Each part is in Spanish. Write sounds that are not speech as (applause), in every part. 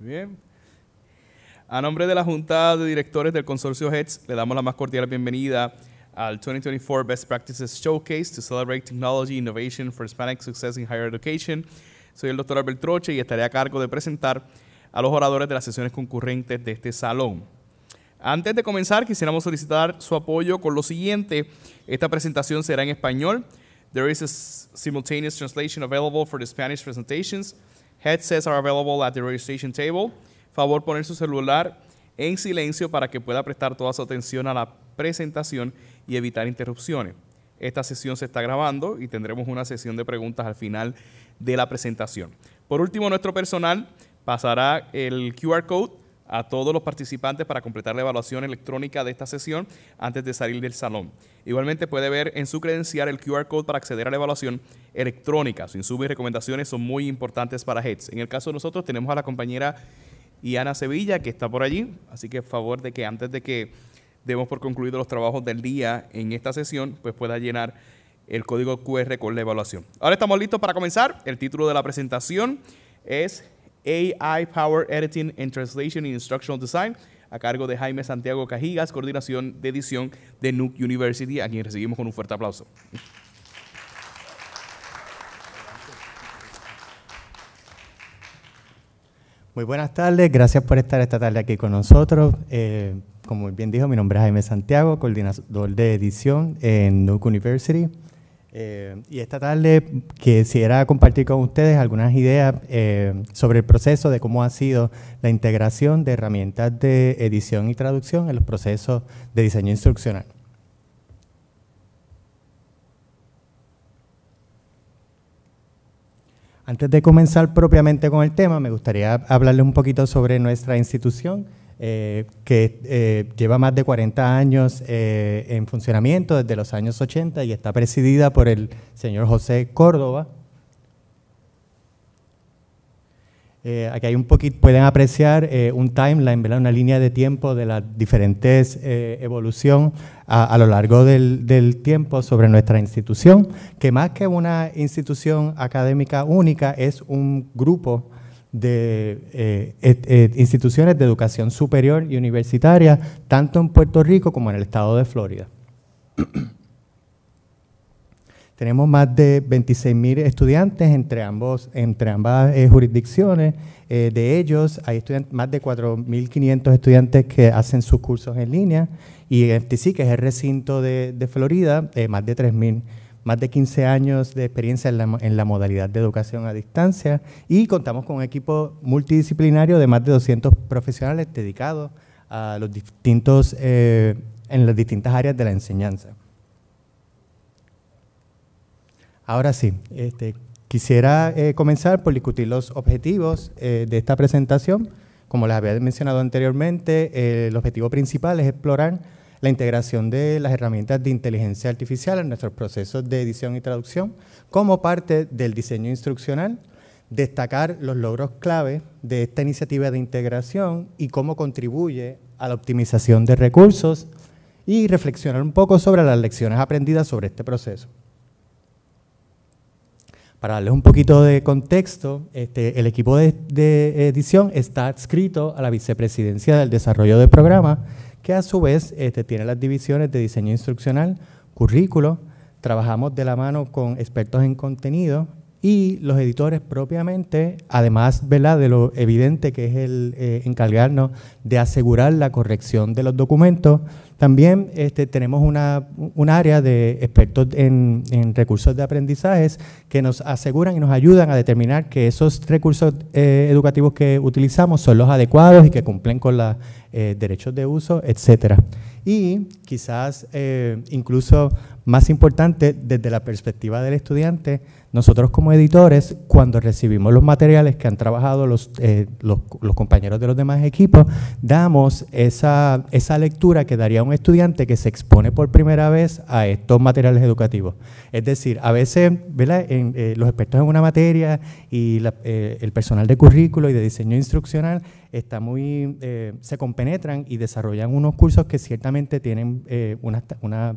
Bien. A nombre de la Junta de Directores del Consorcio HETS, le damos la más cordial bienvenida al 2024 Best Practices Showcase to celebrate technology innovation for Hispanic success in higher education. Soy el doctor Albert Troche y estaré a cargo de presentar a los oradores de las sesiones concurrentes de este salón. Antes de comenzar, quisiéramos solicitar su apoyo con lo siguiente. Esta presentación será en español. There is a simultaneous translation available for the Spanish presentations. Headsets are available at the registration table. Favor poner su celular en silencio para que pueda prestar toda su atención a la presentación y evitar interrupciones. Esta sesión se está grabando y tendremos una sesión de preguntas al final de la presentación. Por último, nuestro personal pasará el QR code a todos los participantes para completar la evaluación electrónica de esta sesión antes de salir del salón. Igualmente puede ver en su credencial el QR code para acceder a la evaluación electrónica. Sus insumos y recomendaciones son muy importantes para HEDS. En el caso de nosotros tenemos a la compañera Iana Sevilla que está por allí, así que favor de que antes de que demos por concluido los trabajos del día en esta sesión, pues pueda llenar el código QR con la evaluación. Ahora estamos listos para comenzar. El título de la presentación es AI Power Editing and Translation in Instructional Design, a cargo de Jaime Santiago Cajigas, coordinación de edición de Nuke University, a quien recibimos con un fuerte aplauso. Muy buenas tardes, gracias por estar esta tarde aquí con nosotros. Eh, como bien dijo, mi nombre es Jaime Santiago, coordinador de edición en Nuke University. Eh, y esta tarde quisiera compartir con ustedes algunas ideas eh, sobre el proceso de cómo ha sido la integración de herramientas de edición y traducción en los procesos de diseño instruccional. Antes de comenzar propiamente con el tema, me gustaría hablarles un poquito sobre nuestra institución eh, que eh, lleva más de 40 años eh, en funcionamiento desde los años 80 y está presidida por el señor José Córdoba. aquí hay un poquito, pueden apreciar un timeline, una línea de tiempo de las diferentes evolución a, lo largo del, del tiempo sobre nuestra institución, que más que una institución académica única es un grupo de eh, instituciones de educación superior y universitaria, tanto en Puerto Rico como en el estado de Florida. (clears throat) Tenemos más de 26.000 estudiantes entre, ambos, entre ambas eh, jurisdicciones. Eh, de ellos, hay más de 4.500 estudiantes que hacen sus cursos en línea. Y en este FTC, que es el recinto de, Florida, más de 3.000 más de 15 años de experiencia en la, modalidad de educación a distancia y contamos con un equipo multidisciplinario de más de 200 profesionales dedicados a los distintos, eh, en las distintas áreas de la enseñanza. Ahora sí, este, quisiera eh, comenzar por discutir los objetivos eh, de esta presentación. Como les había mencionado anteriormente, el objetivo principal es explorar la integración de las herramientas de inteligencia artificial en nuestros procesos de edición y traducción como parte del diseño instruccional, destacar los logros clave de esta iniciativa de integración y cómo contribuye a la optimización de recursos y reflexionar un poco sobre las lecciones aprendidas sobre este proceso. Para darles un poquito de contexto, este, el equipo de, de edición está adscrito a la Vicepresidencia del Desarrollo del Programa que a su vez este, tiene las divisiones de diseño instruccional, currículo, trabajamos de la mano con expertos en contenido y los editores propiamente, además de lo evidente que es el eh, encargarnos de asegurar la corrección de los documentos, también este, tenemos un área de expertos en, recursos de aprendizajes que nos aseguran y nos ayudan a determinar que esos recursos eh, educativos que utilizamos son los adecuados y que cumplen con la eh, derechos de uso, etcétera. Y quizás eh, incluso más importante, desde la perspectiva del estudiante, nosotros como editores, cuando recibimos los materiales que han trabajado los, eh, compañeros de los demás equipos, damos esa, lectura que daría un estudiante que se expone por primera vez a estos materiales educativos. Es decir, a veces en, los expertos en una materia y el personal de currículo y de diseño instruccional está muy, eh, se compenetran y desarrollan unos cursos que ciertamente tienen eh, unas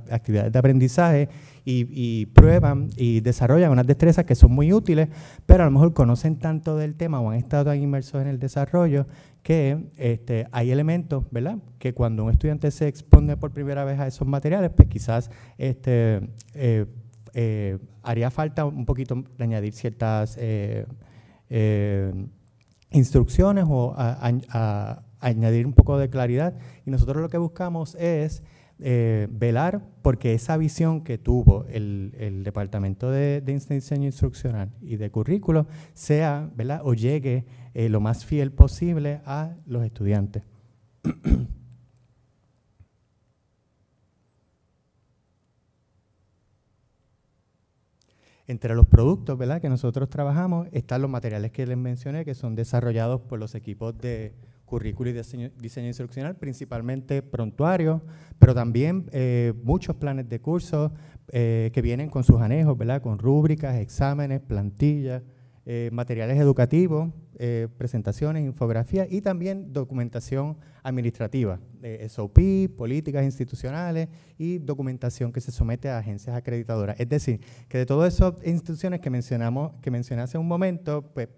actividades de aprendizaje y, prueban y desarrollan unas destrezas que son muy útiles, pero a lo mejor conocen tanto del tema o han estado tan inmersos en el desarrollo que este, hay elementos, ¿verdad? Que cuando un estudiante se expone por primera vez a esos materiales, pues quizás este, eh, haría falta un poquito añadir ciertas instrucciones o a, añadir un poco de claridad. Y nosotros lo que buscamos es eh, velar porque esa visión que tuvo el, Departamento de, Diseño Instruccional y de Currículo sea, ¿verdad? O llegue eh, lo más fiel posible a los estudiantes. Entre los productos que nosotros trabajamos están los materiales que les mencioné, que son desarrollados por los equipos de currículo y diseño, diseño instruccional, principalmente prontuarios, pero también eh, muchos planes de cursos eh, que vienen con sus anejos, con rúbricas, exámenes, plantillas, eh, materiales educativos, eh, presentaciones, infografías y también documentación administrativa, SOP, políticas institucionales y documentación que se somete a agencias acreditadoras. Es decir, que de todas esas instituciones que mencionamos, que mencioné hace un momento, pues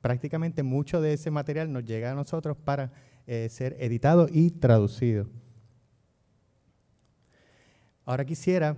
prácticamente mucho de ese material nos llega a nosotros para eh, ser editado y traducido. Ahora quisiera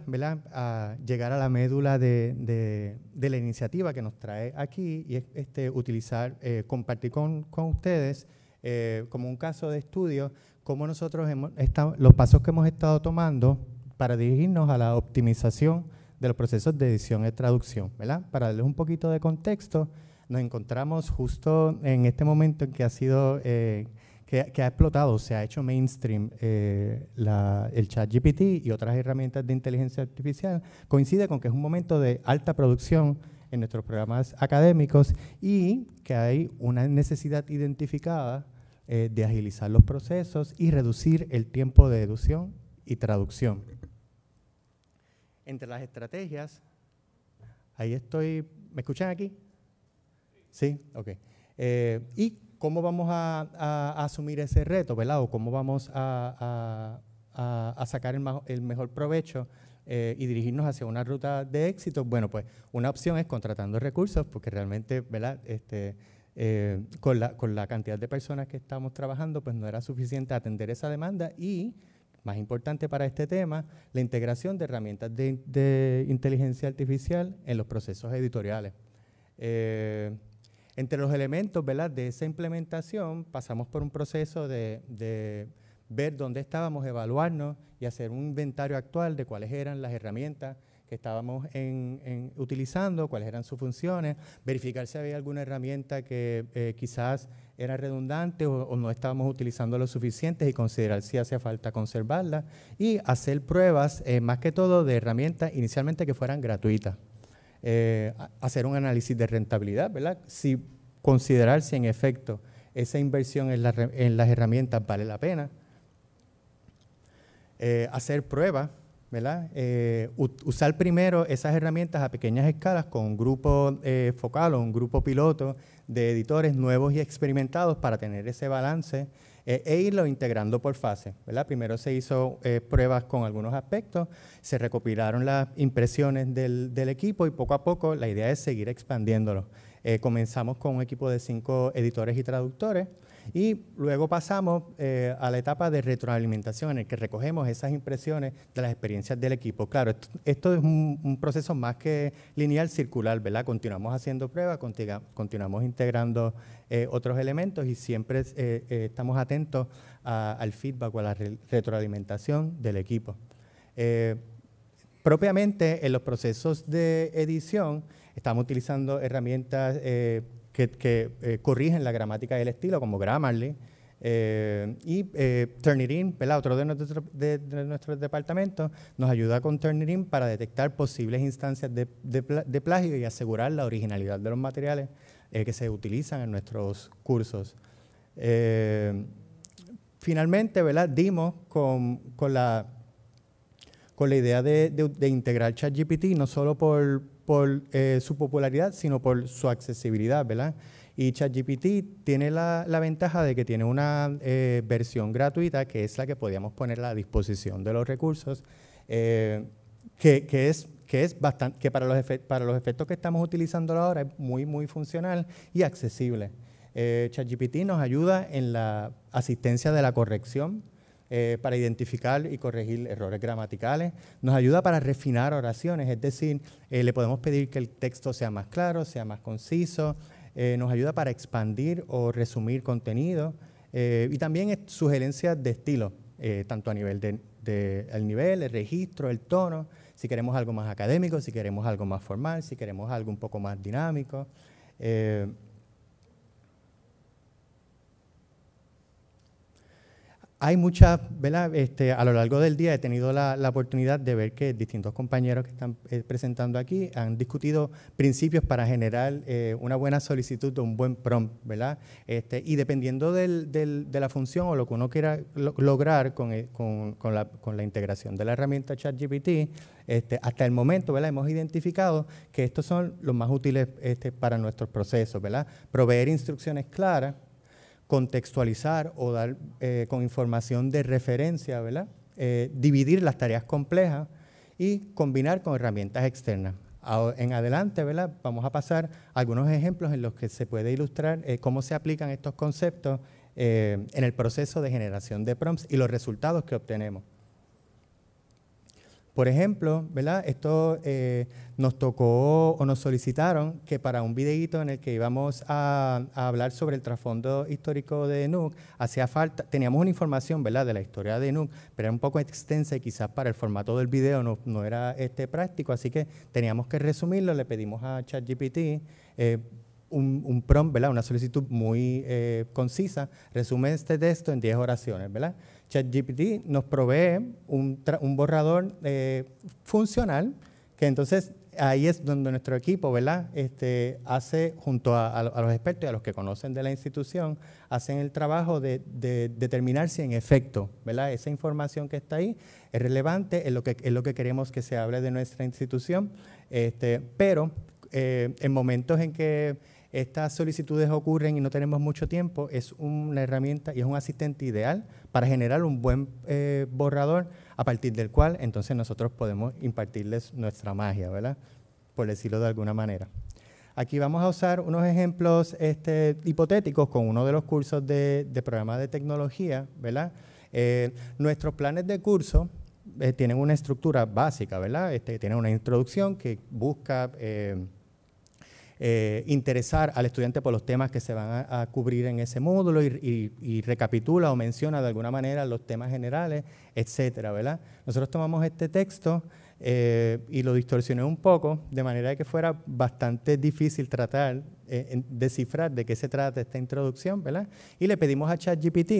ah, llegar a la médula de, la iniciativa que nos trae aquí y este, utilizar, eh, compartir con, ustedes eh, como un caso de estudio cómo nosotros hemos, los pasos que hemos estado tomando para dirigirnos a la optimización de los procesos de edición y traducción. Para darles un poquito de contexto, nos encontramos justo en este momento en que ha sido... Eh, que, ha explotado, se ha hecho mainstream eh, el chat GPT y otras herramientas de inteligencia artificial, coincide con que es un momento de alta producción en nuestros programas académicos y que hay una necesidad identificada eh, de agilizar los procesos y reducir el tiempo de deducción y traducción. Entre las estrategias, ahí estoy, ¿me escuchan aquí? Sí, ok. Eh, y ¿cómo vamos a, asumir ese reto, verdad? O cómo vamos a, sacar el, mejor provecho eh, y dirigirnos hacia una ruta de éxito. Bueno, pues una opción es contratando recursos, porque realmente, ¿verdad? Este, eh, con, la, cantidad de personas que estamos trabajando, pues no era suficiente atender esa demanda y más importante para este tema, la integración de herramientas de, inteligencia artificial en los procesos editoriales. Eh, entre los elementos ¿verdad? de esa implementación pasamos por un proceso de, ver dónde estábamos, evaluarnos y hacer un inventario actual de cuáles eran las herramientas que estábamos en, utilizando, cuáles eran sus funciones, verificar si había alguna herramienta que eh, quizás era redundante o, no estábamos utilizando lo suficiente y considerar si hacía falta conservarla y hacer pruebas, eh, más que todo, de herramientas inicialmente que fueran gratuitas. Eh, hacer un análisis de rentabilidad, ¿verdad? Si considerar si en efecto esa inversión en, las herramientas vale la pena. Eh, hacer pruebas, ¿verdad? Eh, usar primero esas herramientas a pequeñas escalas con un grupo focal o un grupo piloto de editores nuevos y experimentados para tener ese balance e, e irlo integrando por fase. ¿verdad? Primero se hizo eh, pruebas con algunos aspectos, se recopilaron las impresiones del, equipo y poco a poco la idea es seguir expandiéndolo. Eh, comenzamos con un equipo de cinco editores y traductores. Y luego pasamos eh, a la etapa de retroalimentación, en el que recogemos esas impresiones de las experiencias del equipo. Claro, esto, es un, proceso más que lineal, circular, ¿verdad? Continuamos haciendo pruebas, continuamos integrando eh, otros elementos y siempre eh, estamos atentos al feedback o a la retroalimentación del equipo. propiamente en los procesos de edición, estamos utilizando herramientas que, eh, corrigen la gramática y el estilo, como Grammarly. Eh, y eh, Turnitin, otro de, de, nuestros departamentos, nos ayuda con Turnitin para detectar posibles instancias de, de plagio y asegurar la originalidad de los materiales que se utilizan en nuestros cursos. finalmente, ¿verdad? dimos con, la, con la idea de, integrar ChatGPT no solo por, por eh, su popularidad, sino por su accesibilidad, ¿verdad? Y ChatGPT tiene la, ventaja de que tiene una eh, versión gratuita, que es la que podíamos poner a disposición de los recursos, eh, que, es, que, es bastante, que para los, para los efectos que estamos utilizando ahora es muy, muy funcional y accesible. ChatGPT nos ayuda en la asistencia de la corrección eh, para identificar y corregir errores gramaticales, nos ayuda para refinar oraciones, es decir, eh, le podemos pedir que el texto sea más claro, sea más conciso, eh, nos ayuda para expandir o resumir contenido y también sugerencias de estilo, tanto a nivel del nivel, el registro, el tono, si queremos algo más académico, si queremos algo más formal, si queremos algo un poco más dinámico. hay muchas, ¿verdad? Este, a lo largo del día he tenido la, oportunidad de ver que distintos compañeros que están eh, presentando aquí han discutido principios para generar eh, una buena solicitud de un buen prompt, ¿verdad? Este, y dependiendo de la función o lo que uno quiera lograr eh, con, la, integración de la herramienta ChatGPT, este, hasta el momento, ¿verdad? Hemos identificado que estos son los más útiles este, para nuestros procesos, ¿verdad? Proveer instrucciones claras contextualizar o dar eh, con información de referencia, eh, dividir las tareas complejas y combinar con herramientas externas. En adelante, Vamos a pasar algunos ejemplos en los que se puede ilustrar eh, cómo se aplican estos conceptos en el proceso de generación de prompts y los resultados que obtenemos. Por ejemplo, ¿verdad? Esto eh, nos tocó o nos solicitaron que para un videíto en el que íbamos a, hablar sobre el trasfondo histórico de NUC, hacía falta, teníamos una información, ¿verdad?, de la historia de NUC, pero era un poco extensa y quizás para el formato del video no, era este práctico, así que teníamos que resumirlo, le pedimos a ChatGPT. Eh, un, un prompt, ¿verdad? Una solicitud muy eh, concisa. Resume este texto en 10 oraciones, ¿verdad? ChatGPT nos provee un, borrador eh, funcional que entonces ahí es donde nuestro equipo, ¿verdad? Este, hace, junto a, los expertos y a los que conocen de la institución, hacen el trabajo de, determinar si en efecto, ¿verdad? Esa información que está ahí es relevante, es lo que, lo que queremos que se hable de nuestra institución, este, pero eh, en momentos en que estas solicitudes ocurren y no tenemos mucho tiempo, es una herramienta y es un asistente ideal para generar un buen eh, borrador a partir del cual entonces nosotros podemos impartirles nuestra magia, ¿verdad? Por decirlo de alguna manera. Aquí vamos a usar unos ejemplos este, hipotéticos con uno de los cursos de, programa de tecnología, ¿verdad? Eh, nuestros planes de curso eh, tienen una estructura básica, ¿verdad? Este, tienen una introducción que busca... Eh, interesar al estudiante por los temas que se van a, cubrir en ese módulo y, recapitula o menciona de alguna manera los temas generales, etcétera, ¿verdad? Nosotros tomamos este texto eh, y lo distorsioné un poco, de manera que fuera bastante difícil tratar, eh, descifrar de qué se trata esta introducción, ¿verdad? Y le pedimos a ChatGPT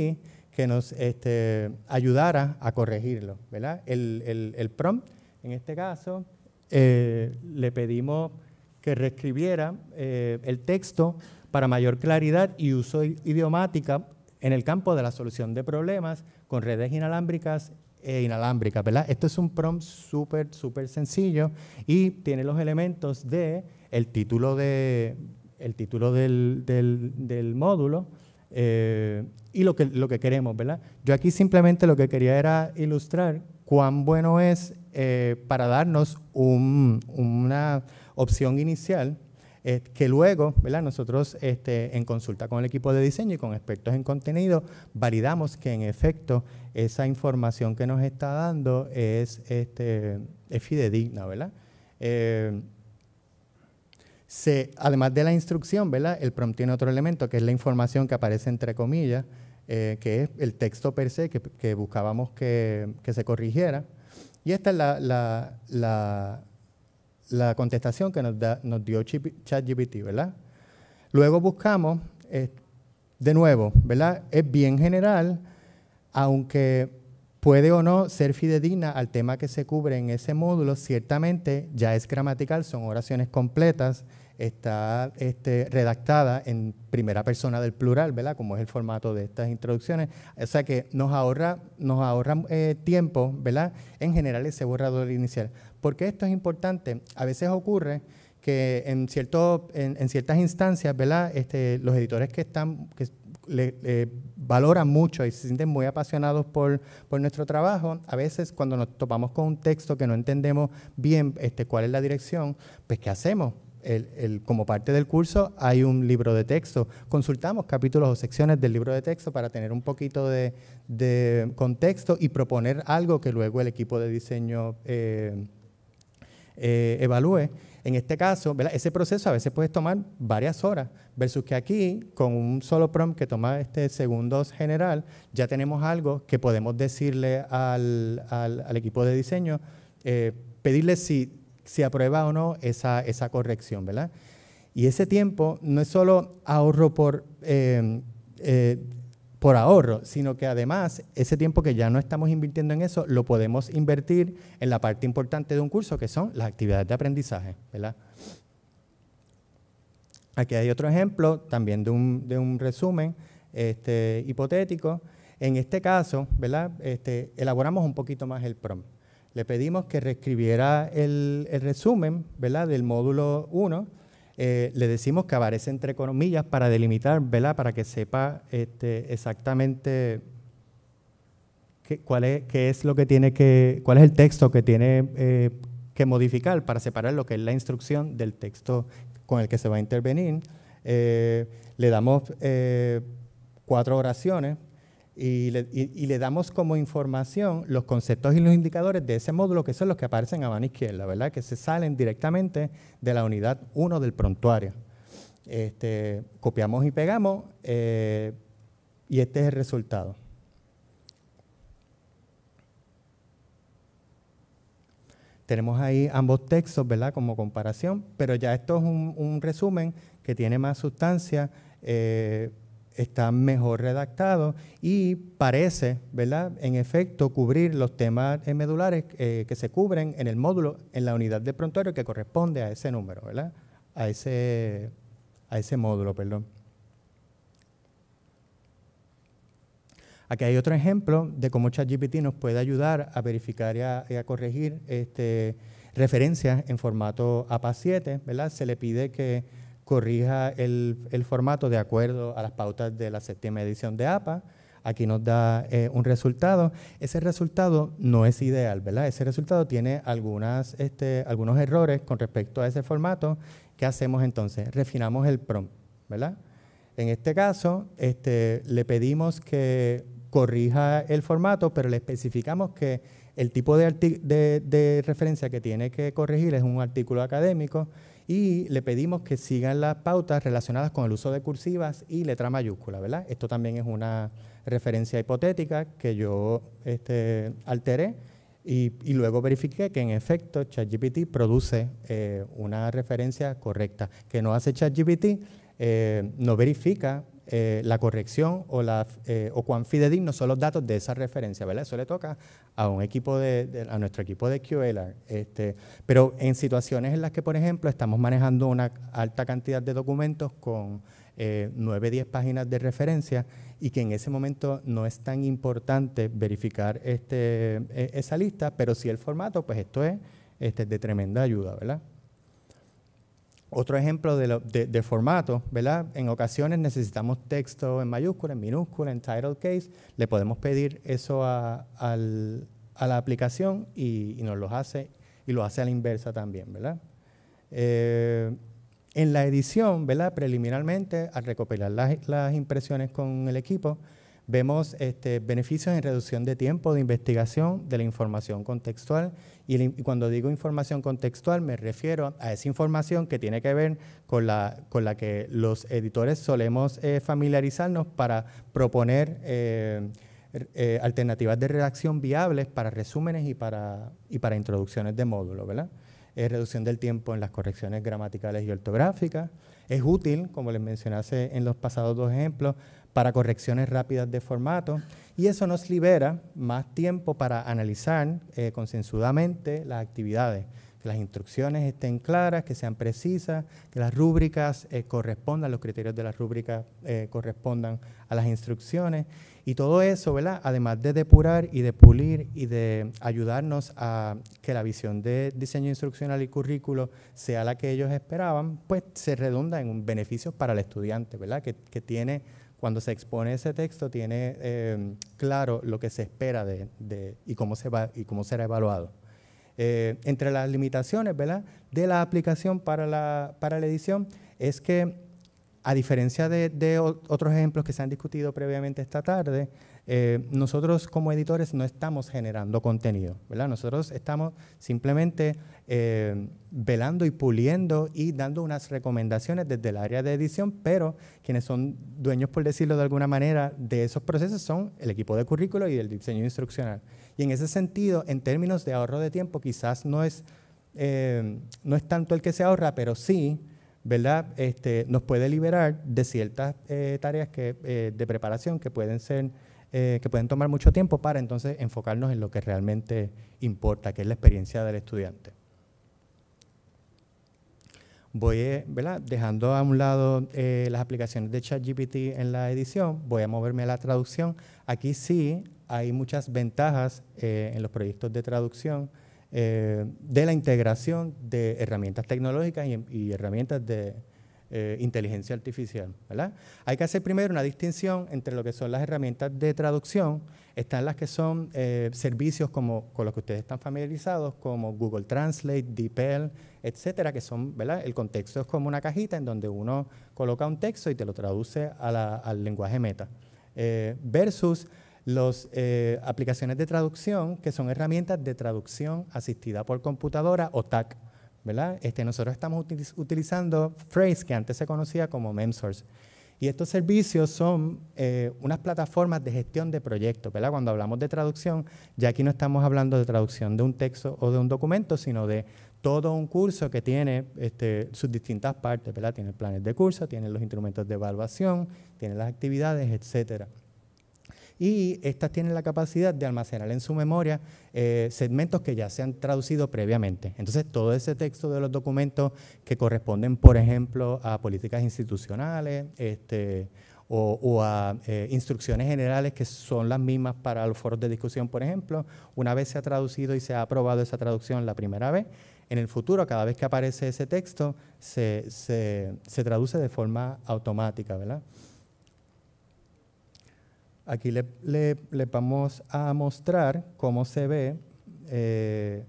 que nos este, ayudara a corregirlo, ¿verdad? El, el, el prompt, en este caso, eh, le pedimos que reescribiera eh, el texto para mayor claridad y uso idiomática en el campo de la solución de problemas con redes inalámbricas e inalámbricas, ¿verdad? Esto es un prompt súper, súper sencillo y tiene los elementos de el título, de, el título del, módulo eh, y lo que, lo que queremos, ¿verdad? Yo aquí simplemente lo que quería era ilustrar cuán bueno es eh, para darnos un, una opción inicial, eh, que luego ¿verdad? nosotros este, en consulta con el equipo de diseño y con expertos en contenido validamos que en efecto esa información que nos está dando es, este, fidedigna, ¿verdad? Eh, además de la instrucción, ¿verdad? el prompt tiene otro elemento que es la información que aparece entre comillas, eh, que es el texto per se que, buscábamos que, se corrigiera. Y esta es la la contestación que nos, da, nos dio ChatGPT, ¿verdad? Luego buscamos, eh, de nuevo, ¿verdad? Es bien general, aunque puede o no ser fidedigna al tema que se cubre en ese módulo, ciertamente ya es gramatical, son oraciones completas, está este, redactada en primera persona del plural, ¿verdad? Como es el formato de estas introducciones. O sea que nos ahorra, nos ahorra eh, tiempo, ¿verdad? En general ese borrador inicial. ¿Por qué esto es importante? A veces ocurre que en, cierto, en, ciertas instancias, ¿verdad? Este, los editores que están, que valoran mucho y se sienten muy apasionados por, nuestro trabajo, a veces cuando nos topamos con un texto que no entendemos bien este, cuál es la dirección, pues ¿qué hacemos? como parte del curso hay un libro de texto. Consultamos capítulos o secciones del libro de texto para tener un poquito de, contexto y proponer algo que luego el equipo de diseño eh, eh, evalúe. En este caso, ese proceso a veces puede tomar varias horas, versus que aquí, con un solo prompt que toma este segundos general, ya tenemos algo que podemos decirle al, equipo de diseño, eh, pedirle si si aprueba o no esa, corrección, ¿verdad? Y ese tiempo no es solo ahorro por, em, eh, por ahorro, sino que además ese tiempo que ya no estamos invirtiendo en eso lo podemos invertir en la parte importante de un curso, que son las actividades de aprendizaje, Aquí hay otro ejemplo también de un, resumen este, hipotético. En este caso, este, elaboramos un poquito más el PROM le pedimos que reescribiera el, resumen ¿verdad? del módulo 1. Eh, le decimos que aparece entre comillas para delimitar, ¿verdad? para que sepa este, exactamente cuál es, lo que tiene que, cuál es el texto que tiene eh, que modificar para separar lo que es la instrucción del texto con el que se va a intervenir. Eh, le damos cuatro oraciones y le, damos como información los conceptos y los indicadores de ese módulo, que son los que aparecen a mano izquierda, ¿verdad? Que se salen directamente de la unidad 1 del prontuario. Este, copiamos y pegamos eh, y este es el resultado. Tenemos ahí ambos textos, ¿verdad? Como comparación, pero ya esto es un, resumen que tiene más sustancia eh, está mejor redactado y parece, ¿verdad?, en efecto, cubrir los temas eh, medulares eh, que se cubren en el módulo, en la unidad de prontuario que corresponde a ese número, ¿verdad?, a ese, a ese módulo, perdón. Aquí hay otro ejemplo de cómo ChatGPT nos puede ayudar a verificar y a, corregir este, referencias en formato APA 7, ¿verdad? Se le pide que corrija el, formato de acuerdo a las pautas de la séptima edición de APA. Aquí nos da eh, un resultado. Ese resultado no es ideal, ¿verdad? Ese resultado tiene algunas, este, algunos errores con respecto a ese formato. ¿Qué hacemos entonces? Refinamos el prompt, ¿verdad? En este caso, este, le pedimos que corrija el formato, pero le especificamos que el tipo de referencia que tiene que corregir es un artículo académico y le pedimos que sigan las pautas relacionadas con el uso de cursivas y letra mayúscula, ¿verdad? Esto también es una referencia hipotética que yo este, alteré y, luego verifiqué que en efecto ChatGPT produce eh, una referencia correcta, que no hace ChatGPT, eh, no verifica eh, la corrección o, la, eh, o cuán fidedignos son los datos de esa referencia, ¿verdad? Eso le toca a un equipo de, a nuestro equipo de QLR. Este, pero en situaciones en las que, por ejemplo, estamos manejando una alta cantidad de documentos con 9, eh, 10 páginas de referencia y que en ese momento no es tan importante verificar este, e, esa lista, pero sí el formato, pues esto es este, de tremenda ayuda, ¿verdad? Otro ejemplo de, formato, ¿verdad? En ocasiones necesitamos texto en mayúscula, en minúscula, en title case. Le podemos pedir eso a, la aplicación y, nos lo hace, y lo hace a la inversa también, ¿verdad? Eh, en la edición, ¿verdad? Preliminarmente, al recopilar las impresiones con el equipo, Vemos este, beneficios en reducción de tiempo de investigación de la información contextual y, cuando digo información contextual me refiero a esa información que tiene que ver con la, con la que los editores solemos eh, familiarizarnos para proponer eh, eh, alternativas de redacción viables para resúmenes y para, y para introducciones de módulo, ¿verdad? Es reducción del tiempo en las correcciones gramaticales y ortográficas. Es útil, como les mencioné en los pasados dos ejemplos, para correcciones rápidas de formato y eso nos libera más tiempo para analizar eh, las actividades, que las instrucciones estén claras, que sean precisas, que las rúbricas eh, correspondan, los criterios de las rúbricas eh, correspondan a las instrucciones y todo eso, ¿verdad? Además de depurar y de pulir y de ayudarnos a que la visión de diseño instruccional y currículo sea la que ellos esperaban, pues se redunda en un beneficio para el estudiante, ¿verdad? que tiene cuando se expone ese texto tiene eh, claro lo que se espera de, y, cómo se va, y cómo será evaluado. Eh, entre las limitaciones ¿verdad? de la aplicación para la, para la edición es que, a diferencia de otros ejemplos que se han discutido previamente esta tarde, eh, nosotros como editores no estamos generando contenido, ¿verdad? Nosotros estamos simplemente eh, velando y puliendo y dando unas recomendaciones desde el área de edición, pero quienes son dueños, por decirlo de alguna manera, de esos procesos son el equipo de currículo y el diseño instruccional. Y en ese sentido, en términos de ahorro de tiempo, quizás no es, eh, no es tanto el que se ahorra, pero sí... ¿verdad? Este, nos puede liberar de ciertas tareas de preparación que pueden ser eh, que pueden tomar mucho tiempo para entonces enfocarnos en lo que realmente importa, que es la experiencia del estudiante. Voy, eh, ¿verdad? dejando a un lado eh, las aplicaciones de ChatGPT en la edición, voy a moverme a la traducción. Aquí sí hay muchas ventajas en los proyectos de traducción de la integración de herramientas tecnológicas y herramientas de, eh, inteligencia artificial. Hay que hacer primero una distinción entre lo que son las herramientas de traducción, están las que son eh, servicios como con los que ustedes están familiarizados, como Google Translate, DeepL, etcétera, que son, El contexto es como una cajita en donde uno coloca un texto y te lo traduce al lenguaje meta. Eh, versus las aplicaciones de traducción, que son herramientas de traducción asistida por computadora o TAC. Este, nosotros estamos utilizando Phrase, que antes se conocía como MemSource. Y estos servicios son eh, unas plataformas de gestión de proyectos, Cuando hablamos de traducción, ya aquí no estamos hablando de traducción de un texto o de un documento, sino de todo un curso que tiene este, sus distintas partes, Tiene planes de curso, tiene los instrumentos de evaluación, tiene las actividades, etcétera y estas tienen la capacidad de almacenar en su memoria eh, segmentos que ya se han traducido previamente. Entonces, todo ese texto de los documentos que corresponden, por ejemplo, a políticas institucionales este, o, a eh, instrucciones generales que son las mismas para los foros de discusión, por ejemplo, una vez se ha traducido y se ha aprobado esa traducción la primera vez, en el futuro, cada vez que aparece ese texto, se, se traduce de forma automática, ¿verdad? Aquí le, vamos a mostrar cómo se ve eh,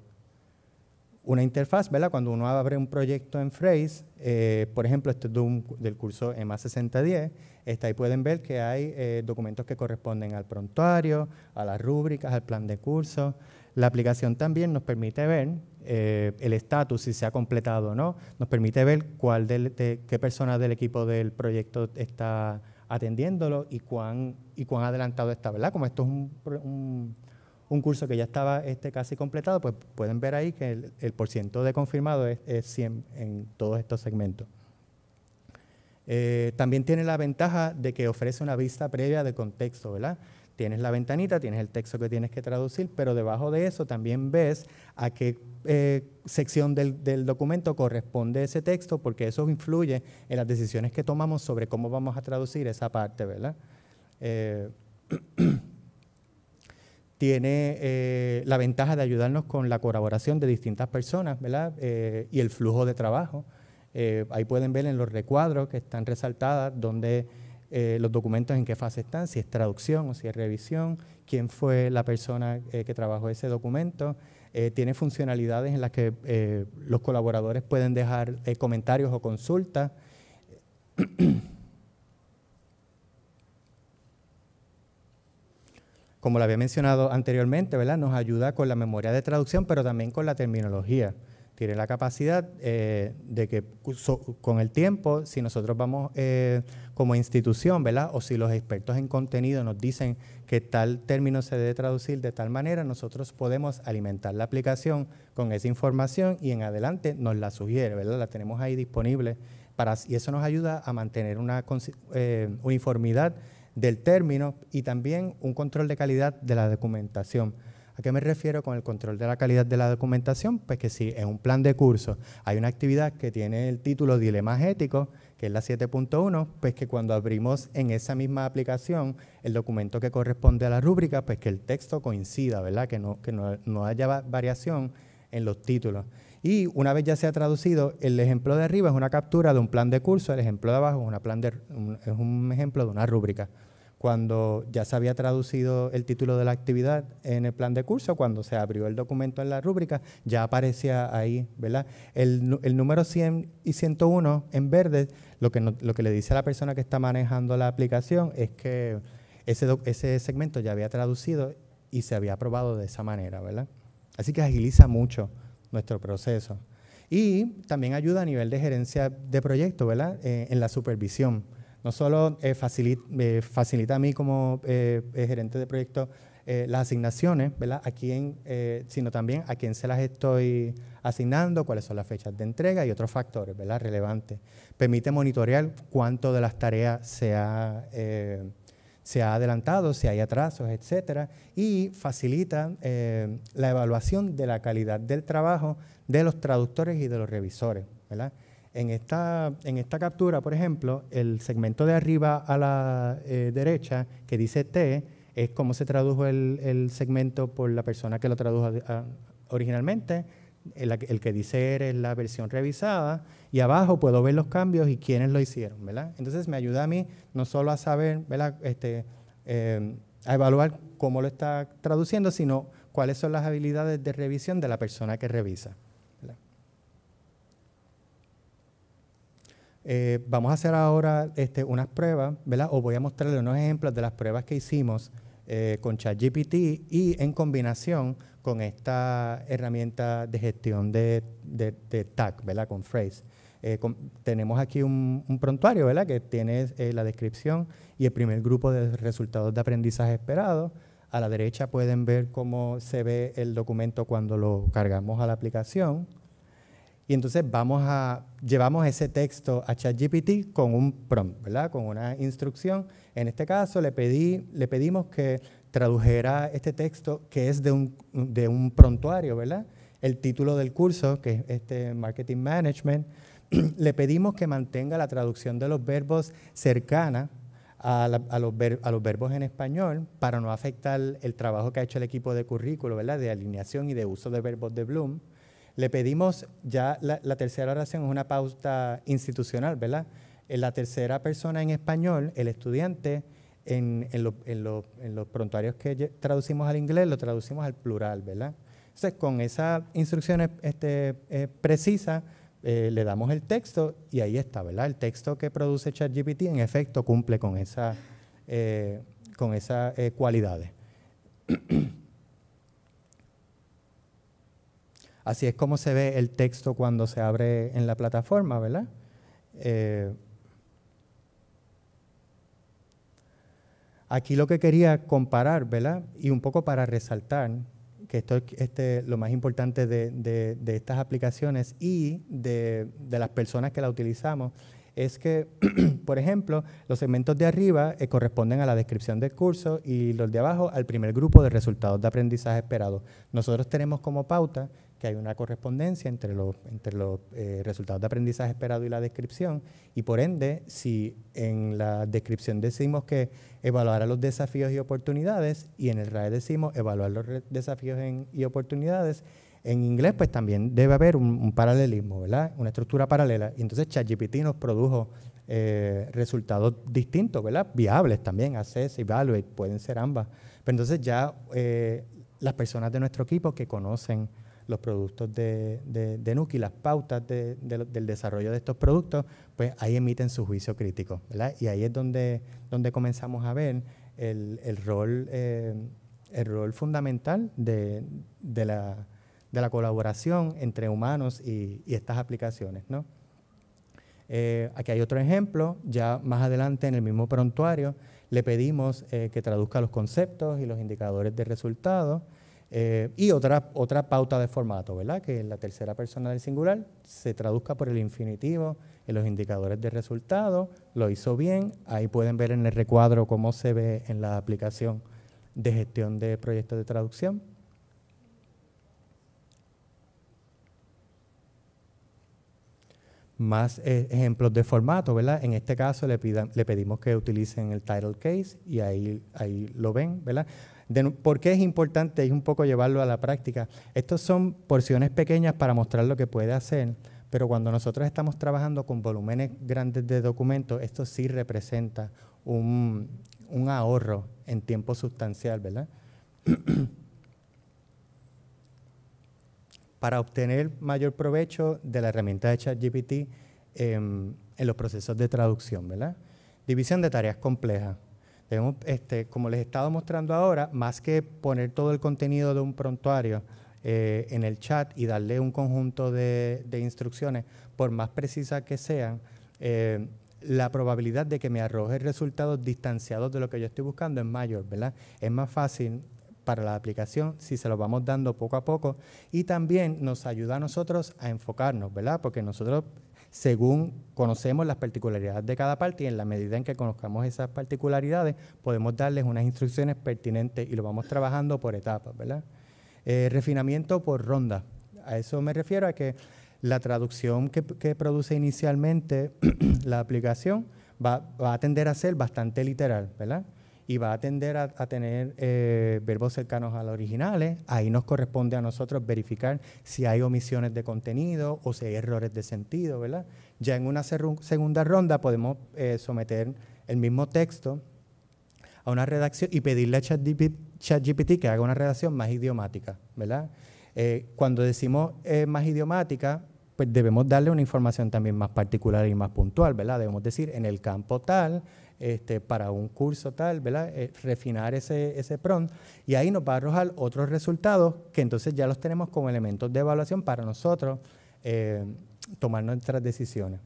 una interfaz, ¿verdad? Cuando uno abre un proyecto en Phrase, eh, por ejemplo, este es del curso EMA 6010, está ahí pueden ver que hay eh, documentos que corresponden al prontuario, a las rúbricas, al plan de curso. La aplicación también nos permite ver el estatus, si se ha completado o no, nos permite ver cuál qué persona del equipo del proyecto está atendiéndolo y cuán, y cuán adelantado está, ¿verdad? Como esto es un, curso que ya estaba este, casi completado, pues pueden ver ahí que el, el porciento de confirmado es, 100 en todos estos segmentos. Eh, también tiene la ventaja de que ofrece una vista previa de contexto, ¿verdad? tienes la ventanita, tienes el texto que tienes que traducir, pero debajo de eso también ves a qué eh, sección del, documento corresponde ese texto, porque eso influye en las decisiones que tomamos sobre cómo vamos a traducir esa parte, ¿verdad? Eh, (clears throat) tiene eh, la ventaja de ayudarnos con la colaboración de distintas personas, ¿verdad? y el flujo de trabajo. ahí pueden ver en los recuadros que están resaltadas donde eh, los documentos en qué fase están, si es traducción o si es revisión, quién fue la persona eh, que trabajó ese documento. Eh, tiene funcionalidades en las que los colaboradores pueden dejar comentarios o consultas. como lo había mencionado anteriormente, ¿verdad? nos ayuda con la memoria de traducción, pero también con la terminología tiene la capacidad eh, de que con el tiempo, si nosotros vamos eh, como institución, ¿verdad? O si los expertos en contenido nos dicen que tal término se debe traducir de tal manera, nosotros podemos alimentar la aplicación con esa información y en adelante nos la sugiere, ¿verdad? La tenemos ahí disponible para, y eso nos ayuda a mantener una eh, uniformidad del término y también un control de calidad de la documentación ¿A qué me refiero con el control de la calidad de la documentación? Pues que si en un plan de curso hay una actividad que tiene el título Dilemas Éticos, que es la 7.1, pues que cuando abrimos en esa misma aplicación el documento que corresponde a la rúbrica, pues que el texto coincida, ¿verdad? Que no, haya variación en los títulos. Y una vez ya se ha traducido, el ejemplo de arriba es una captura de un plan de curso, el ejemplo de abajo es, plan es un ejemplo de una rúbrica cuando ya se había traducido el título de la actividad en el plan de curso, cuando se abrió el documento en la rúbrica, ya aparecía ahí, ¿verdad? El, número 100 y 101 en verde, lo que, lo que le dice a la persona que está manejando la aplicación es que ese, ese segmento ya había traducido y se había aprobado de esa manera, ¿verdad? Así que agiliza mucho nuestro proceso. Y también ayuda a nivel de gerencia de proyecto, ¿verdad? Eh, en la supervisión no solo eh, eh, facilita, a mí como eh, gerente de proyecto las asignaciones, ¿verdad? A sino también a quién se las estoy asignando, cuáles son las fechas de entrega y otros factores, ¿verdad? Relevantes. Permite monitorear cuánto de las tareas se ha se ha adelantado, si hay atrasos, etcétera, y facilita la evaluación de la calidad del trabajo de los traductores y de los revisores, ¿verdad? En esta, en esta captura, por ejemplo, el segmento de arriba a la eh, derecha que dice T es cómo se tradujo el, segmento por la persona que lo tradujo originalmente. El, que dice R es la versión revisada y abajo puedo ver los cambios y quiénes lo hicieron, ¿verdad? Entonces me ayuda a mí no solo a saber, ¿verdad? Este, eh, a evaluar cómo lo está traduciendo, sino cuáles son las habilidades de revisión de la persona que revisa. Eh, vamos a hacer ahora este, unas pruebas, ¿verdad? O voy a mostrarle unos ejemplos de las pruebas que hicimos eh, con ChatGPT y en combinación con esta herramienta de gestión de, de, Con Phrase. Eh, tenemos aquí un, prontuario, Que tiene la descripción y el primer grupo de resultados de aprendizaje esperado. A la derecha pueden ver cómo se ve el documento cuando lo cargamos a la aplicación. Y entonces llevamos ese texto a ChatGPT con un prompt, con una instrucción. En este caso le, pedí, le pedimos que tradujera este texto que es de un, prontuario, ¿verdad? el título del curso, que es este Marketing Management. (clears throat) le pedimos que mantenga la traducción de los verbos cercana a, los a, los verbos en español para no afectar el trabajo que ha hecho el equipo de currículo, ¿verdad? de alineación y de uso de verbos de Bloom. Le pedimos, ya la, tercera oración es una pauta institucional, ¿verdad? En eh, la tercera persona en español, el estudiante, en, los prontuarios que traducimos al inglés, lo traducimos al plural, ¿verdad? Entonces, con esas instrucciones este, precisa, eh, le damos el texto y ahí está, ¿verdad? El texto que produce ChatGPT en efecto cumple con, esa, eh, con esas cualidades. (clears throat) Así es como se ve el texto cuando se abre en la plataforma, ¿verdad? Eh, aquí lo que quería comparar, ¿verdad? Y un poco para resaltar que esto es este, lo más importante de, estas aplicaciones y de, las personas que la utilizamos, es que, (clears throat) por ejemplo, los segmentos de arriba eh, corresponden a la descripción del curso y los de abajo al primer grupo de resultados de aprendizaje esperado. Nosotros tenemos como pauta que hay una correspondencia entre los, entre los eh, resultados de aprendizaje esperado y la descripción, y por ende, si en la descripción decimos que evaluar a los desafíos y oportunidades, y en el RAE decimos evaluar los desafíos y oportunidades, en inglés pues también debe haber un, paralelismo, ¿verdad? Una estructura paralela. Y entonces ChatGPT nos produjo eh, resultados distintos, ¿verdad? Viables también, Access, Evaluate, pueden ser ambas. Pero entonces ya eh, las personas de nuestro equipo que conocen los productos de, Nuki, y las pautas del desarrollo de estos productos, pues ahí emiten su juicio crítico. ¿verdad? Y ahí es donde, donde comenzamos a ver el, rol, eh, el rol fundamental de, la, colaboración entre humanos y, estas aplicaciones. ¿no? Eh, aquí hay otro ejemplo, ya más adelante en el mismo prontuario le pedimos eh, que traduzca los conceptos y los indicadores de resultados eh, y otra, otra pauta de formato, ¿verdad? Que en la tercera persona del singular se traduzca por el infinitivo en los indicadores de resultado, lo hizo bien, ahí pueden ver en el recuadro cómo se ve en la aplicación de gestión de proyectos de traducción. Más eh, ejemplos de formato, ¿verdad? En este caso le, le pedimos que utilicen el title case y ahí, ahí lo ven, ¿verdad? ¿Por qué es importante? un poco llevarlo a la práctica. Estas son porciones pequeñas para mostrar lo que puede hacer, pero cuando nosotros estamos trabajando con volúmenes grandes de documentos, esto sí representa un, ahorro en tiempo sustancial, ¿verdad? (clears throat) para obtener mayor provecho de la herramienta de ChatGPT em, en los procesos de traducción, ¿verdad? División de tareas complejas. Este, como les he estado mostrando ahora, más que poner todo el contenido de un prontuario eh, en el chat y darle un conjunto de, instrucciones, por más precisas que sean, eh, la probabilidad de que me arroje resultados distanciados de lo que yo estoy buscando es mayor, ¿verdad? Es más fácil para la aplicación si se lo vamos dando poco a poco y también nos ayuda a nosotros a enfocarnos, ¿verdad? Porque nosotros según conocemos las particularidades de cada parte y en la medida en que conozcamos esas particularidades, podemos darles unas instrucciones pertinentes y lo vamos trabajando por etapas, ¿verdad? Eh, refinamiento por ronda. A eso me refiero a que la traducción que, produce inicialmente (clears throat) la aplicación va, va, a tender a ser bastante literal, ¿verdad? y va a tender a, tener eh, verbos cercanos a los originales. Ahí nos corresponde a nosotros verificar si hay omisiones de contenido o si hay errores de sentido, ¿verdad? Ya en una segunda ronda podemos eh, someter el mismo texto a una redacción y pedirle a ChatGPT que haga una redacción más idiomática, ¿verdad? Eh, cuando decimos más idiomática, pues debemos darle una información también más particular y más puntual, ¿verdad? Debemos decir, en el campo tal, este, para un curso tal, eh, refinar ese, prompt y ahí nos va a arrojar otros resultados que entonces ya los tenemos como elementos de evaluación para nosotros eh, tomar nuestras decisiones,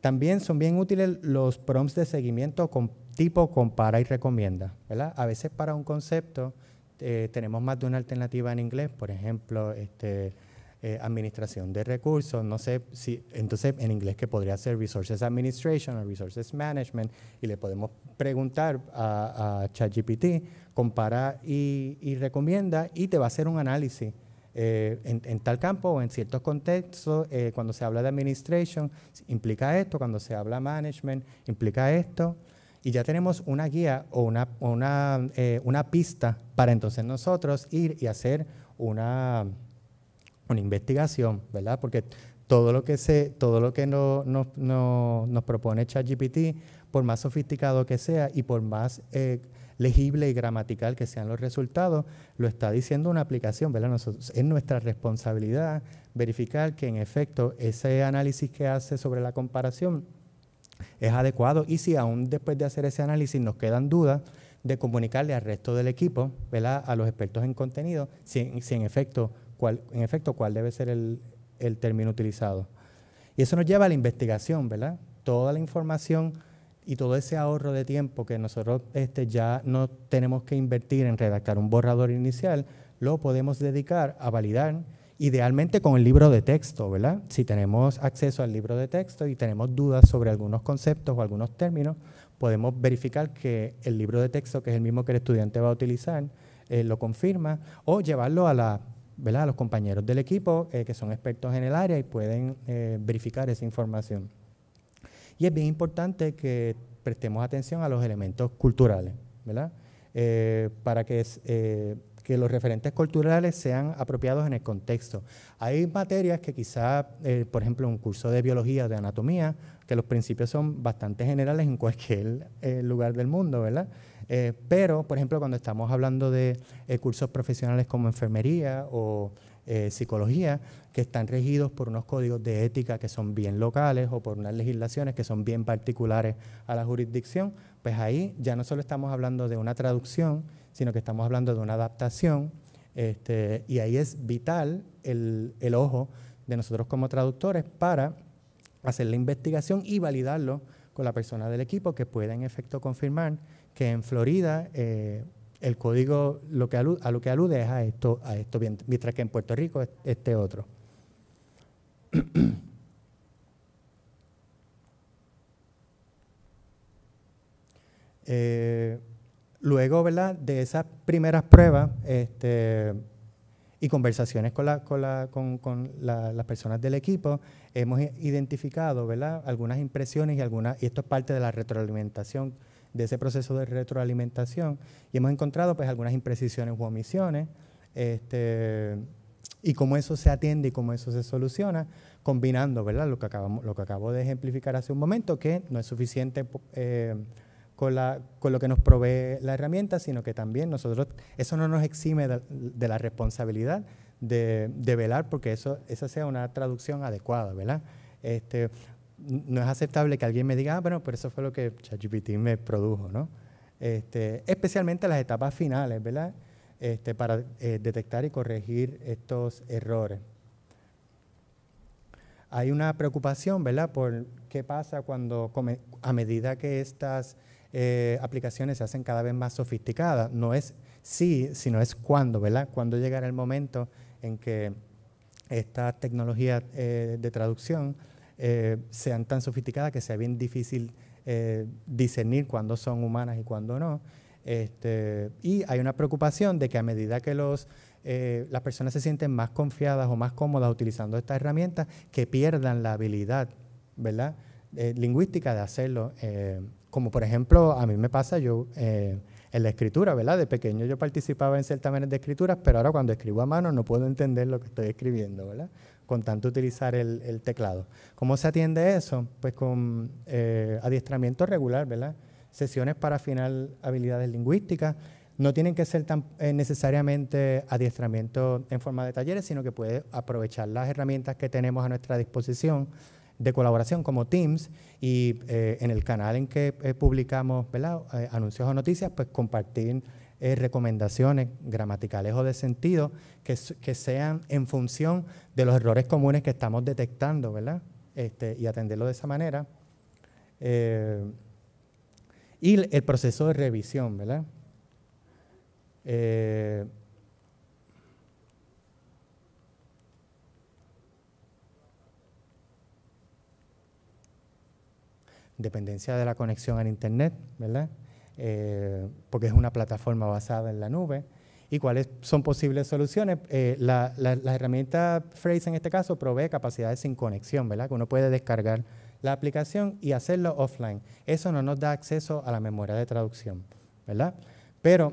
También son bien útiles los prompts de seguimiento con tipo compara y recomienda, A veces para un concepto eh, tenemos más de una alternativa en inglés, por ejemplo, este, eh, administración de recursos, no sé si, entonces en inglés que podría ser Resources Administration o Resources Management, y le podemos preguntar a, ChatGPT, compara y, recomienda y te va a hacer un análisis. Eh, en, tal campo o en ciertos contextos, eh, cuando se habla de administration, implica esto, cuando se habla management, implica esto, y ya tenemos una guía o una, una, una pista para entonces nosotros ir y hacer una, una investigación, ¿verdad? Porque todo lo que, se, todo lo que nos propone ChatGPT, por más sofisticado que sea y por más eh, legible y gramatical que sean los resultados, lo está diciendo una aplicación, ¿verdad? es nuestra responsabilidad verificar que en efecto ese análisis que hace sobre la comparación es adecuado y si aún después de hacer ese análisis nos quedan dudas, de comunicarle al resto del equipo, ¿verdad? a los expertos en contenido, si en efecto en efecto, cuál debe ser el, término utilizado. Y eso nos lleva a la investigación, ¿verdad? Toda la información y todo ese ahorro de tiempo que nosotros este, ya no tenemos que invertir en redactar un borrador inicial, lo podemos dedicar a validar, idealmente con el libro de texto, ¿verdad? Si tenemos acceso al libro de texto y tenemos dudas sobre algunos conceptos o algunos términos, podemos verificar que el libro de texto, que es el mismo que el estudiante va a utilizar, eh, lo confirma, o llevarlo a la a los compañeros del equipo eh, que son expertos en el área y pueden eh, verificar esa información. Y es bien importante que prestemos atención a los elementos culturales, ¿verdad? Eh, para que, los referentes culturales sean apropiados en el contexto. Hay materias que quizá, por ejemplo, un curso de biología o de anatomía, que los principios son bastante generales en cualquier lugar del mundo, ¿verdad? Eh, pero, por ejemplo, cuando estamos hablando de eh, cursos profesionales como enfermería o eh, psicología, que están regidos por unos códigos de ética que son bien locales o por unas legislaciones que son bien particulares a la jurisdicción, pues ahí ya no solo estamos hablando de una traducción, sino que estamos hablando de una adaptación. Este, y ahí es vital el, el ojo de nosotros como traductores para hacer la investigación y validarlo con la persona del equipo que pueda en efecto confirmar que en Florida eh, el código lo que a lo que alude es a esto, a esto, mientras que en Puerto Rico es este otro. (clears throat) Eh, luego, ¿verdad? De esas primeras pruebas este, y conversaciones con, con, las personas del equipo, hemos identificado, ¿verdad? Algunas impresiones y algunas, y esto es parte de la retroalimentación de ese proceso de retroalimentación y hemos encontrado pues algunas imprecisiones u omisiones este, y cómo eso se atiende y cómo eso se soluciona combinando ¿verdad? Lo, que acabamos, lo que acabo de ejemplificar hace un momento que no es suficiente eh, con, la, con, lo que nos provee la herramienta, sino que también nosotros, eso no nos exime de, la responsabilidad de, velar porque eso, esa sea una traducción adecuada, ¿verdad? Este, no es aceptable que alguien me diga, ah, bueno, pero eso fue lo que ChatGPT me produjo, ¿no? Este, especialmente las etapas finales, ¿verdad? Este, para eh, detectar y corregir estos errores. Hay una preocupación, ¿verdad?, por qué pasa cuando, a medida que estas eh, aplicaciones se hacen cada vez más sofisticadas, no es sí, sino es cuándo, ¿verdad? Cuándo llegará el momento en que estas tecnologías eh, de traducción eh, sean tan sofisticadas que sea bien difícil eh, discernir cuándo son humanas y cuándo no. Este, y hay una preocupación de que a medida que los, eh, las personas se sienten más confiadas o más cómodas utilizando estas herramientas, que pierdan la habilidad ¿verdad? lingüística de hacerlo. como por ejemplo, a mí me pasa yo en la escritura, ¿verdad? De pequeño yo participaba en certámenes de escrituras, pero ahora cuando escribo a mano no puedo entender lo que estoy escribiendo, ¿verdad? con tanto utilizar el, teclado. ¿Cómo se atiende eso? Pues con eh, adiestramiento regular, ¿verdad? Sesiones para afinar habilidades lingüísticas. No tienen que ser tan, eh, necesariamente adiestramiento en forma de talleres, sino que puede aprovechar las herramientas que tenemos a nuestra disposición de colaboración como Teams y eh, en el canal en que publicamos anuncios o noticias, pues compartir eh, recomendaciones gramaticales o de sentido que, que, sean en función de los errores comunes que estamos detectando, ¿verdad? Este, y atenderlo de esa manera. Eh, y el proceso de revisión, ¿verdad? Eh, dependencia de la conexión al Internet, ¿verdad? Eh, porque es una plataforma basada en la nube, y cuáles son posibles soluciones. Eh, la, herramienta Phrase en este caso provee capacidades sin conexión, ¿verdad? Que uno puede descargar la aplicación y hacerlo offline. Eso no nos da acceso a la memoria de traducción, ¿verdad? Pero,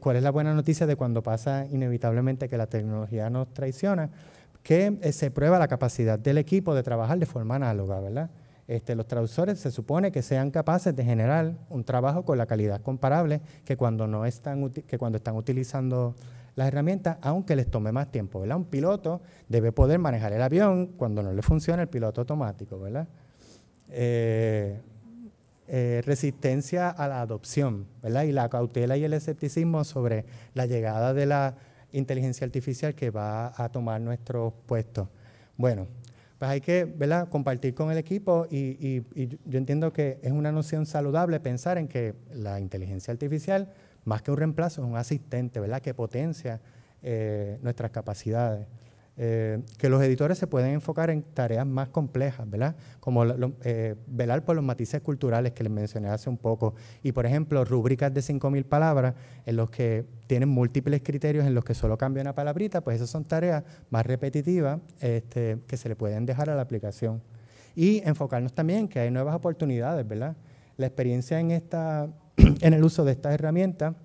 ¿cuál es la buena noticia de cuando pasa inevitablemente que la tecnología nos traiciona? Que eh, se prueba la capacidad del equipo de trabajar de forma análoga, ¿verdad? Este, los traductores se supone que sean capaces de generar un trabajo con la calidad comparable que cuando, no están, cuando están utilizando las herramientas, aunque les tome más tiempo. Un piloto debe poder manejar el avión cuando no le funciona el piloto automático. ¿verdad? Eh, eh, resistencia a la adopción y la cautela y el escepticismo sobre la llegada de la inteligencia artificial que va a tomar nuestros puestos. Bueno, pues hay que ¿verdad? compartir con el equipo y, y, yo entiendo que es una noción saludable pensar en que la inteligencia artificial, más que un reemplazo, es un asistente ¿verdad? que potencia eh, nuestras capacidades. Eh, que los editores se pueden enfocar en tareas más complejas, ¿verdad? Como eh, velar por los matices culturales que les mencioné hace un poco. Y, por ejemplo, rúbricas de 5.000 palabras en los que tienen múltiples criterios en los que solo cambia una palabrita, pues esas son tareas más repetitivas este, que se le pueden dejar a la aplicación. Y enfocarnos también que hay nuevas oportunidades, ¿verdad? La experiencia en, (clears throat) en el uso de estas herramientas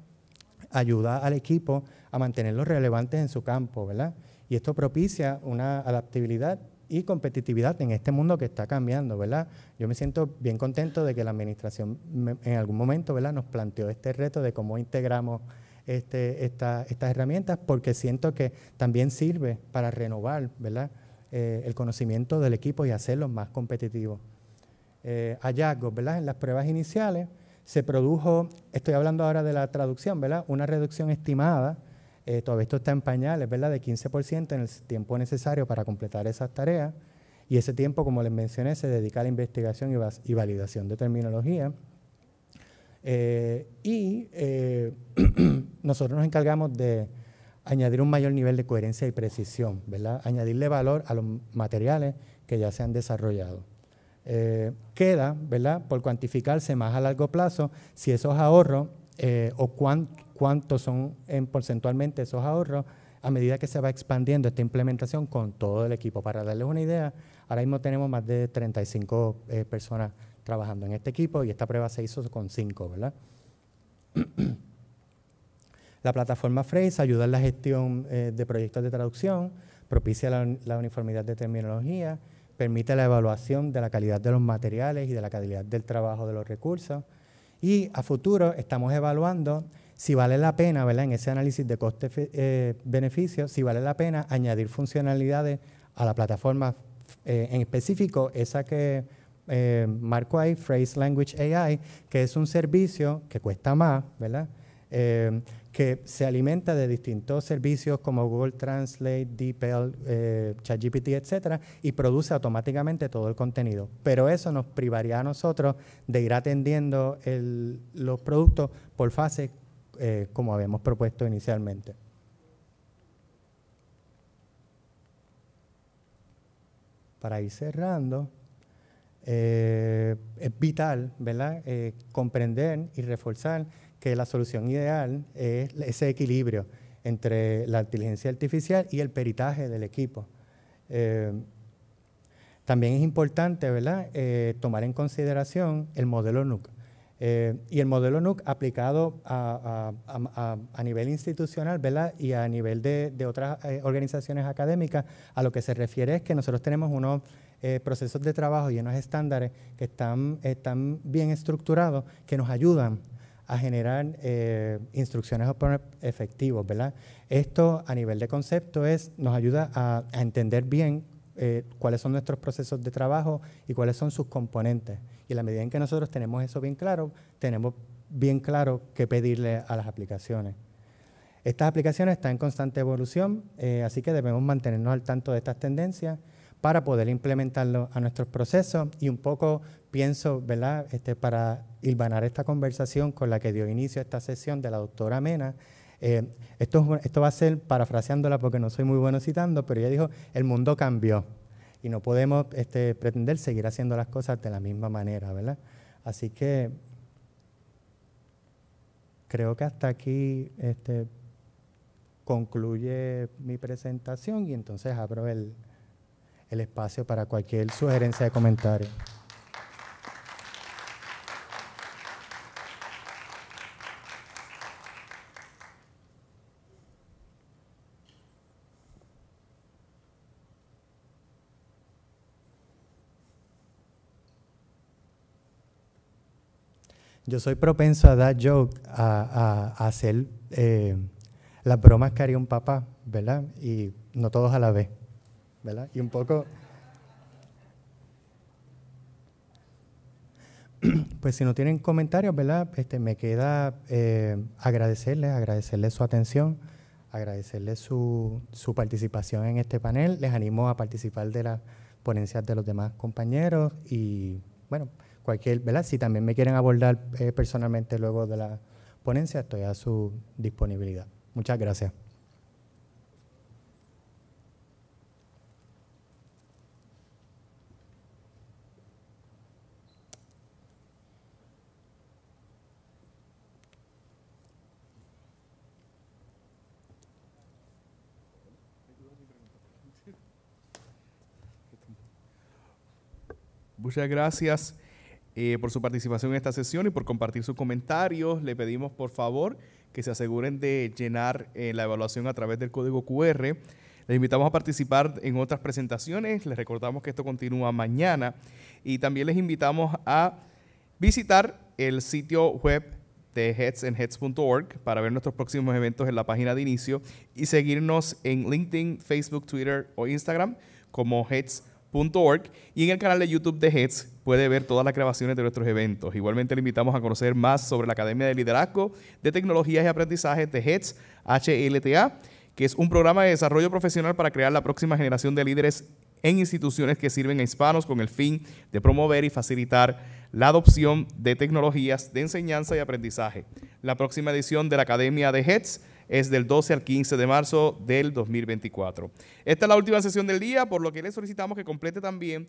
ayuda al equipo a mantenerlos relevante en su campo, ¿verdad? Y esto propicia una adaptabilidad y competitividad en este mundo que está cambiando, ¿verdad? Yo me siento bien contento de que la administración en algún momento, ¿verdad?, nos planteó este reto de cómo integramos este, estas herramientas, porque siento que también sirve para renovar, ¿verdad?, eh, el conocimiento del equipo y hacerlo más competitivo. Eh, hallazgos, ¿verdad?, en las pruebas iniciales se produjo, estoy hablando ahora de la traducción, ¿verdad?, una reducción estimada eh, todo esto está en pañales, ¿verdad? De 15% en el tiempo necesario para completar esas tareas. Y ese tiempo, como les mencioné, se dedica a la investigación y, validación de terminología. Eh, y eh, (clears throat) nosotros nos encargamos de añadir un mayor nivel de coherencia y precisión, ¿verdad? Añadirle valor a los materiales que ya se han desarrollado. queda, ¿verdad? Por cuantificarse más a largo plazo si esos ahorros o cuánto cuántos son en porcentualmente esos ahorros a medida que se va expandiendo esta implementación con todo el equipo. Para darles una idea, ahora mismo tenemos más de 35 eh, personas trabajando en este equipo y esta prueba se hizo con 5, ¿verdad? (clears throat) la plataforma Phrase ayuda en la gestión eh, de proyectos de traducción, propicia la uniformidad de terminología, permite la evaluación de la calidad de los materiales y de la calidad del trabajo de los recursos. Y a futuro estamos evaluando si vale la pena, ¿verdad? En ese análisis de coste-beneficio, eh, si vale la pena añadir funcionalidades a la plataforma, eh, en específico esa que eh, marco ahí, Phrase Language AI, que es un servicio que cuesta más, ¿verdad? que se alimenta de distintos servicios como Google Translate, DeepL, ChatGPT, etcétera, y produce automáticamente todo el contenido. Pero eso nos privaría a nosotros de ir atendiendo los productos por fases eh, como habíamos propuesto inicialmente. Para ir cerrando, eh, es vital ¿verdad? Eh, comprender y reforzar que la solución ideal es ese equilibrio entre la inteligencia artificial y el peritaje del equipo. también es importante ¿verdad? tomar en consideración el modelo NUC, eh, y el modelo NUC aplicado a, nivel institucional ¿verdad? y a nivel de, otras eh, organizaciones académicas, a lo que se refiere es que nosotros tenemos unos eh, procesos de trabajo y unos estándares que están, bien estructurados, que nos ayudan a generar instrucciones efectivos. Esto a nivel de concepto es, nos ayuda a, entender bien cuáles son nuestros procesos de trabajo y cuáles son sus componentes. Y la medida en que nosotros tenemos eso bien claro, tenemos bien claro qué pedirle a las aplicaciones. Estas aplicaciones están en constante evolución, eh, así que debemos mantenernos al tanto de estas tendencias para poder implementarlo a nuestros procesos y un poco pienso, ¿verdad?, este, para hilvanar esta conversación con la que dio inicio esta sesión de la doctora Mena. Eh, esto, esto va a ser parafraseándola porque no soy muy bueno citando, pero ella dijo, el mundo cambió y no podemos este, pretender seguir haciendo las cosas de la misma manera, ¿verdad? Así que creo que hasta aquí este, concluye mi presentación y entonces abro el, el espacio para cualquier sugerencia de comentario. yo soy propenso a dar joke, a, hacer eh, las bromas que haría un papá, ¿verdad? Y no todos a la vez, ¿verdad? Y un poco... (clears throat) Pues si no tienen comentarios, ¿verdad? Este, me queda eh, agradecerles, agradecerles su atención, agradecerles su, su participación en este panel. Les animo a participar de las ponencias de los demás compañeros y, bueno, cualquier, Si también me quieren abordar eh, personalmente luego de la ponencia, estoy a su disponibilidad. Muchas gracias. Muchas gracias. Eh, por su participación en esta sesión y por compartir sus comentarios. Le pedimos, por favor, que se aseguren de llenar eh, la evaluación a través del código QR. Les invitamos a participar en otras presentaciones. Les recordamos que esto continúa mañana. Y también les invitamos a visitar el sitio web de headsandheads.org para ver nuestros próximos eventos en la página de inicio y seguirnos en LinkedIn, Facebook, Twitter o Instagram como heads.org y en el canal de YouTube de Heads puede ver todas las grabaciones de nuestros eventos. Igualmente le invitamos a conocer más sobre la Academia de Liderazgo de Tecnologías y Aprendizaje de HETS, HLTA, e que es un programa de desarrollo profesional para crear la próxima generación de líderes en instituciones que sirven a hispanos con el fin de promover y facilitar la adopción de tecnologías de enseñanza y aprendizaje. La próxima edición de la Academia de HETS es del 12 al 15 de marzo del 2024. Esta es la última sesión del día, por lo que le solicitamos que complete también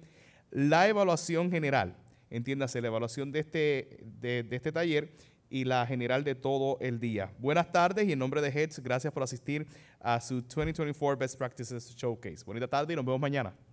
la evaluación general, entiéndase, la evaluación de este, de, este taller y la general de todo el día. Buenas tardes y en nombre de HEDS, gracias por asistir a su 2024 Best Practices Showcase. Bonita tarde y nos vemos mañana.